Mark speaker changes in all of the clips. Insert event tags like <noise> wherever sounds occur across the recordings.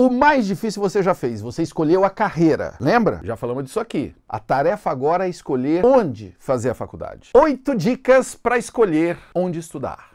Speaker 1: O mais difícil você já fez, você escolheu a carreira, lembra? Já falamos disso aqui. A tarefa agora é escolher onde fazer a faculdade. Oito dicas para escolher onde estudar.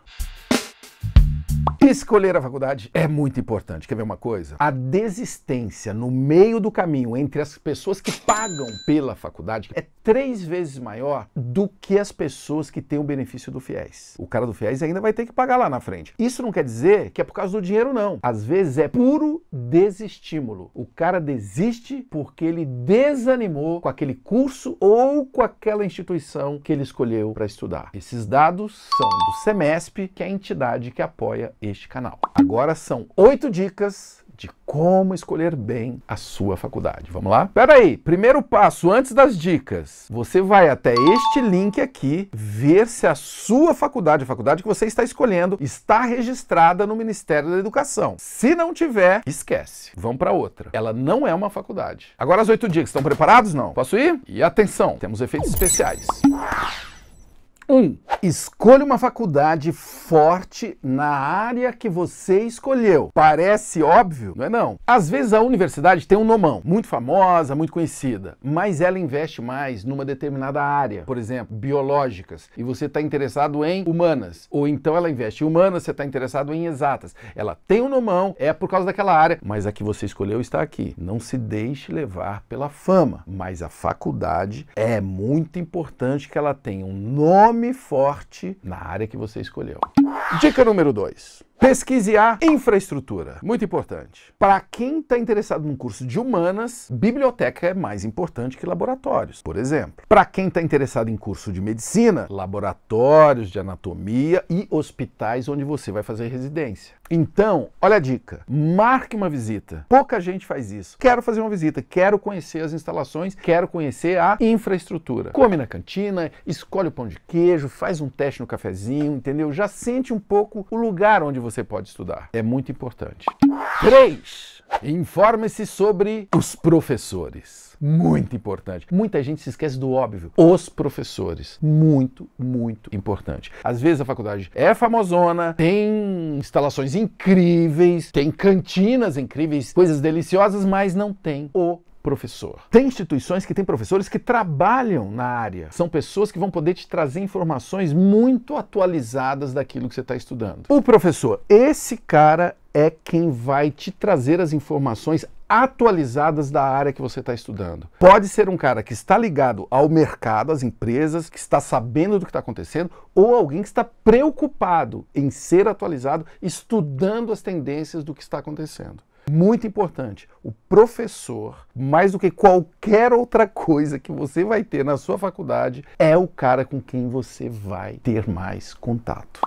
Speaker 1: Escolher a faculdade é muito importante. Quer ver uma coisa? A desistência no meio do caminho entre as pessoas que pagam pela faculdade é três vezes maior do que as pessoas que têm o benefício do FIES. O cara do FIES ainda vai ter que pagar lá na frente. Isso não quer dizer que é por causa do dinheiro, não. Às vezes é puro desestímulo. O cara desiste porque ele desanimou com aquele curso ou com aquela instituição que ele escolheu para estudar. Esses dados são do SEMESP, que é a entidade que apoia este canal. Agora são oito dicas de como escolher bem a sua faculdade. Vamos lá? Pera aí, primeiro passo antes das dicas. Você vai até este link aqui ver se a sua faculdade, a faculdade que você está escolhendo, está registrada no Ministério da Educação. Se não tiver, esquece. Vamos para outra. Ela não é uma faculdade. Agora as oito dicas. Estão preparados? Não? Posso ir? E atenção, temos efeitos especiais. 1. Escolha uma faculdade forte na área que você escolheu. Parece óbvio, não é não? Às vezes a universidade tem um nomão, muito famosa, muito conhecida, mas ela investe mais numa determinada área, por exemplo, biológicas, e você está interessado em humanas. Ou então ela investe em humanas, você está interessado em exatas. Ela tem um nomão, é por causa daquela área, mas a que você escolheu está aqui. Não se deixe levar pela fama, mas a faculdade é muito importante que ela tenha um nome nome forte na área que você escolheu. Dica número 2. a infraestrutura. Muito importante. Para quem está interessado num curso de humanas, biblioteca é mais importante que laboratórios, por exemplo. Para quem está interessado em curso de medicina, laboratórios de anatomia e hospitais onde você vai fazer residência. Então, olha a dica: marque uma visita. Pouca gente faz isso. Quero fazer uma visita, quero conhecer as instalações, quero conhecer a infraestrutura. Come na cantina, escolhe o pão de queijo, faz um teste no cafezinho, entendeu? Já sente um pouco o lugar onde você pode estudar. É muito importante. 3. Informe-se sobre os professores. Muito importante. Muita gente se esquece do óbvio. Os professores. Muito, muito importante. Às vezes a faculdade é famosona, tem instalações incríveis, tem cantinas incríveis, coisas deliciosas, mas não tem o professor. Tem instituições que têm professores que trabalham na área. São pessoas que vão poder te trazer informações muito atualizadas daquilo que você está estudando. O professor, esse cara é quem vai te trazer as informações atualizadas da área que você está estudando. Pode ser um cara que está ligado ao mercado, às empresas, que está sabendo do que está acontecendo, ou alguém que está preocupado em ser atualizado, estudando as tendências do que está acontecendo. Muito importante, o professor, mais do que qualquer outra coisa que você vai ter na sua faculdade, é o cara com quem você vai ter mais contato.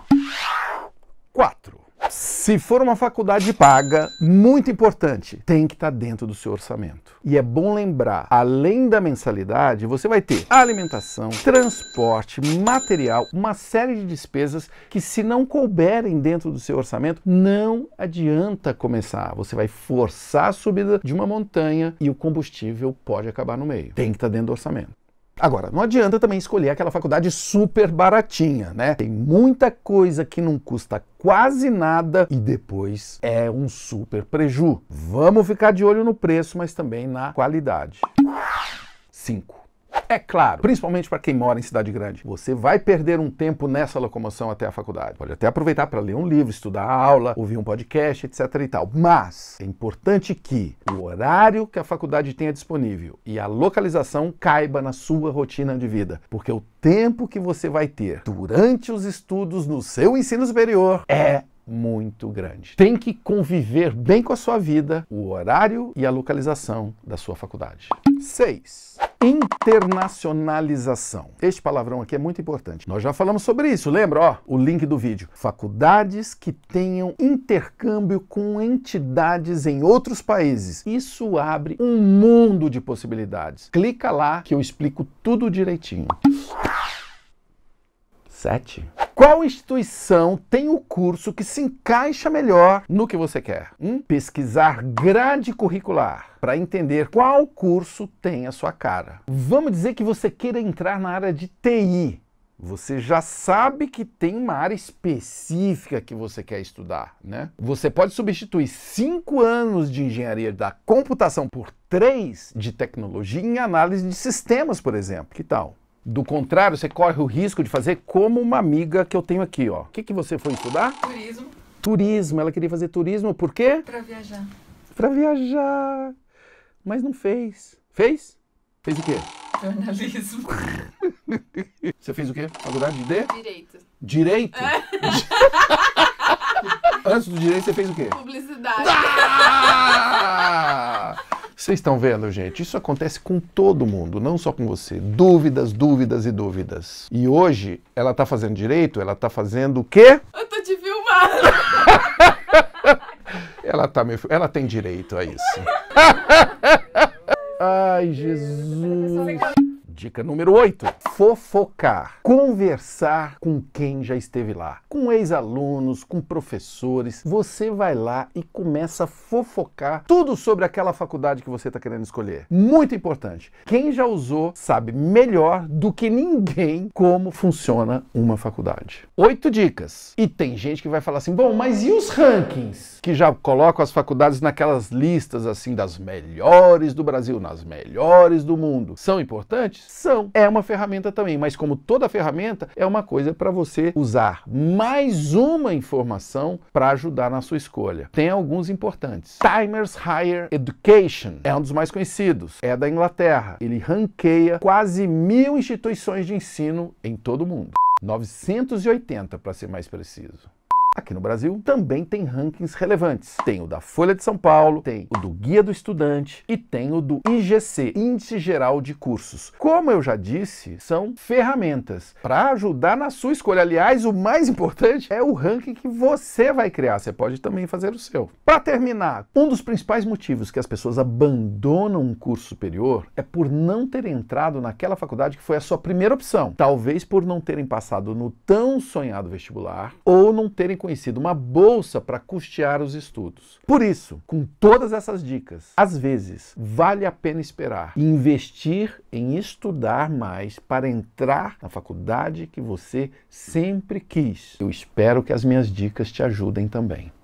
Speaker 1: 4. Se for uma faculdade paga, muito importante, tem que estar tá dentro do seu orçamento. E é bom lembrar, além da mensalidade, você vai ter alimentação, transporte, material, uma série de despesas que se não couberem dentro do seu orçamento, não adianta começar. Você vai forçar a subida de uma montanha e o combustível pode acabar no meio. Tem que estar tá dentro do orçamento. Agora, não adianta também escolher aquela faculdade super baratinha, né? Tem muita coisa que não custa quase nada e depois é um super preju. Vamos ficar de olho no preço, mas também na qualidade. 5. É claro, principalmente para quem mora em cidade grande, você vai perder um tempo nessa locomoção até a faculdade. Pode até aproveitar para ler um livro, estudar a aula, ouvir um podcast, etc e tal. Mas é importante que o horário que a faculdade tenha disponível e a localização caiba na sua rotina de vida, porque o tempo que você vai ter durante os estudos no seu ensino superior é muito grande. Tem que conviver bem com a sua vida, o horário e a localização da sua faculdade. 6 internacionalização. Este palavrão aqui é muito importante. Nós já falamos sobre isso, lembra? Ó, o link do vídeo. Faculdades que tenham intercâmbio com entidades em outros países. Isso abre um mundo de possibilidades. Clica lá que eu explico tudo direitinho. 7. Qual instituição tem o curso que se encaixa melhor no que você quer? Um, pesquisar grade curricular para entender qual curso tem a sua cara. Vamos dizer que você queira entrar na área de TI. Você já sabe que tem uma área específica que você quer estudar, né? Você pode substituir cinco anos de engenharia da computação por três de tecnologia em análise de sistemas, por exemplo. Que tal? Do contrário, você corre o risco de fazer como uma amiga que eu tenho aqui, ó. O que, que você foi estudar? Turismo. Turismo. Ela queria fazer turismo por quê? Pra viajar. Pra viajar. Mas não fez. Fez? Fez o quê? Jornalismo. <laughs> Você fez o quê? Faculdade de? Direito. Direito? É. <laughs> Antes do direito, você fez o quê? Publicidade. Ah! Vocês estão vendo, gente? Isso acontece com todo mundo, não só com você. Dúvidas, dúvidas e dúvidas. E hoje, ela tá fazendo direito? Ela tá fazendo o quê? Eu tô te filmando! <laughs> ela, tá me... ela tem direito a isso. <laughs> Ai, Jesus. Dica número 8: fofocar. Conversar com quem já esteve lá, com ex-alunos, com professores. Você vai lá e começa a fofocar tudo sobre aquela faculdade que você está querendo escolher. Muito importante. Quem já usou sabe melhor do que ninguém como funciona uma faculdade. Oito dicas. E tem gente que vai falar assim: bom, mas e os rankings? Que já colocam as faculdades naquelas listas assim das melhores do Brasil, nas melhores do mundo. São importantes? são. É uma ferramenta também, mas como toda ferramenta, é uma coisa para você usar mais uma informação para ajudar na sua escolha. Tem alguns importantes. Timers Higher Education é um dos mais conhecidos, é da Inglaterra. Ele ranqueia quase mil instituições de ensino em todo o mundo. 980 para ser mais preciso. Aqui no Brasil também tem rankings relevantes. Tem o da Folha de São Paulo, tem o do Guia do Estudante e tem o do IGC, Índice Geral de Cursos. Como eu já disse, são ferramentas para ajudar na sua escolha. Aliás, o mais importante é o ranking que você vai criar. Você pode também fazer o seu. Para terminar, um dos principais motivos que as pessoas abandonam um curso superior é por não ter entrado naquela faculdade que foi a sua primeira opção. Talvez por não terem passado no tão sonhado vestibular ou não terem reconhecido uma bolsa para custear os estudos. Por isso, com todas essas dicas, às vezes vale a pena esperar e investir em estudar mais para entrar na faculdade que você sempre quis. Eu espero que as minhas dicas te ajudem também.